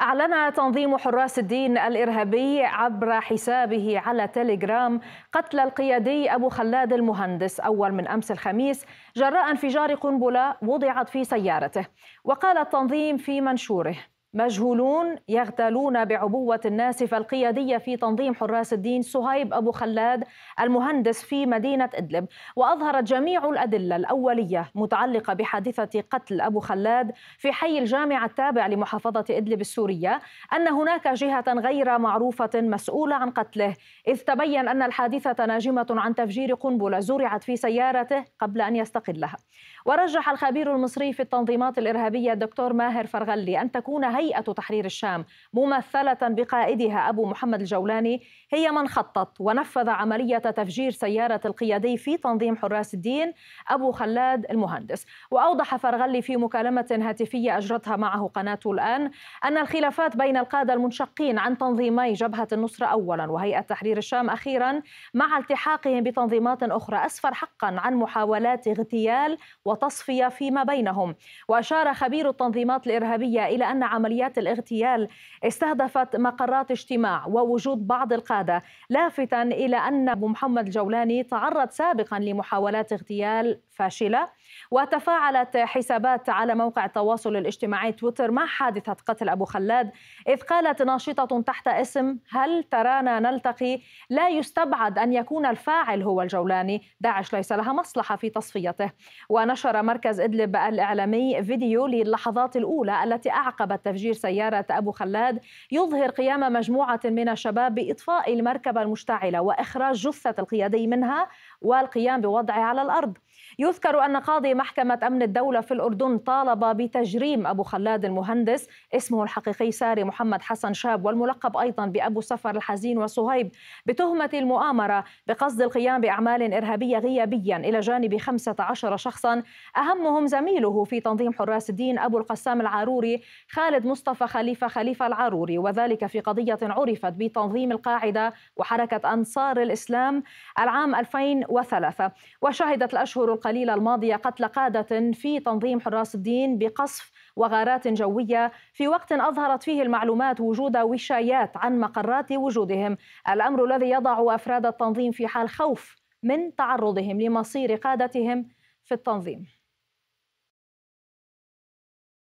أعلن تنظيم حراس الدين الإرهابي عبر حسابه على تيليجرام قتل القيادي أبو خلاد المهندس أول من أمس الخميس جراء انفجار قنبلة وضعت في سيارته وقال التنظيم في منشوره مجهولون يغتالون بعبوة الناسفة القيادية في تنظيم حراس الدين صهيب أبو خلاد المهندس في مدينة إدلب وأظهرت جميع الأدلة الأولية متعلقة بحادثة قتل أبو خلاد في حي الجامعة التابع لمحافظة إدلب السورية أن هناك جهة غير معروفة مسؤولة عن قتله إذ تبين أن الحادثة ناجمة عن تفجير قنبلة زرعت في سيارته قبل أن يستقلها ورجح الخبير المصري في التنظيمات الإرهابية الدكتور ماهر فرغلي أن تكون هي هيئة تحرير الشام ممثلة بقائدها أبو محمد الجولاني هي من خطط ونفذ عملية تفجير سيارة القيادي في تنظيم حراس الدين أبو خلاد المهندس وأوضح فرغلي في مكالمة هاتفية أجرتها معه قناة الآن أن الخلافات بين القادة المنشقين عن تنظيمي جبهة النصرة أولا وهيئة تحرير الشام أخيرا مع التحاقهم بتنظيمات أخرى أسفر حقا عن محاولات اغتيال وتصفية فيما بينهم وأشار خبير التنظيمات الإرهابية إلى أن عملية عمليات الاغتيال استهدفت مقرات اجتماع ووجود بعض القادة لافتا إلى أن أبو محمد الجولاني تعرض سابقا لمحاولات اغتيال فاشلة وتفاعلت حسابات على موقع التواصل الاجتماعي تويتر مع حادثة قتل أبو خلاد إذ قالت ناشطة تحت اسم هل ترانا نلتقي لا يستبعد أن يكون الفاعل هو الجولاني داعش ليس لها مصلحة في تصفيته ونشر مركز إدلب الإعلامي فيديو للحظات الأولى التي أعقبت تفجير تفجير سيارة أبو خلاد يظهر قيام مجموعة من الشباب بإطفاء المركبة المشتعلة وإخراج جثة القيادي منها والقيام بوضعه على الأرض يذكر أن قاضي محكمة أمن الدولة في الأردن طالب بتجريم أبو خلاد المهندس اسمه الحقيقي ساري محمد حسن شاب والملقب أيضا بأبو سفر الحزين وصهيب بتهمة المؤامرة بقصد القيام بأعمال إرهابية غيابيا إلى جانب 15 شخصا أهمهم زميله في تنظيم حراس الدين أبو القسام العاروري خالد مصطفى خليفة خليفة العاروري وذلك في قضية عرفت بتنظيم القاعدة وحركة أنصار الإسلام العام 2003 وشهدت الأشهر الأشهر القليلة الماضية قتل قادة في تنظيم حراس الدين بقصف وغارات جوية في وقت أظهرت فيه المعلومات وجود وشايات عن مقرات وجودهم الأمر الذي يضع أفراد التنظيم في حال خوف من تعرضهم لمصير قادتهم في التنظيم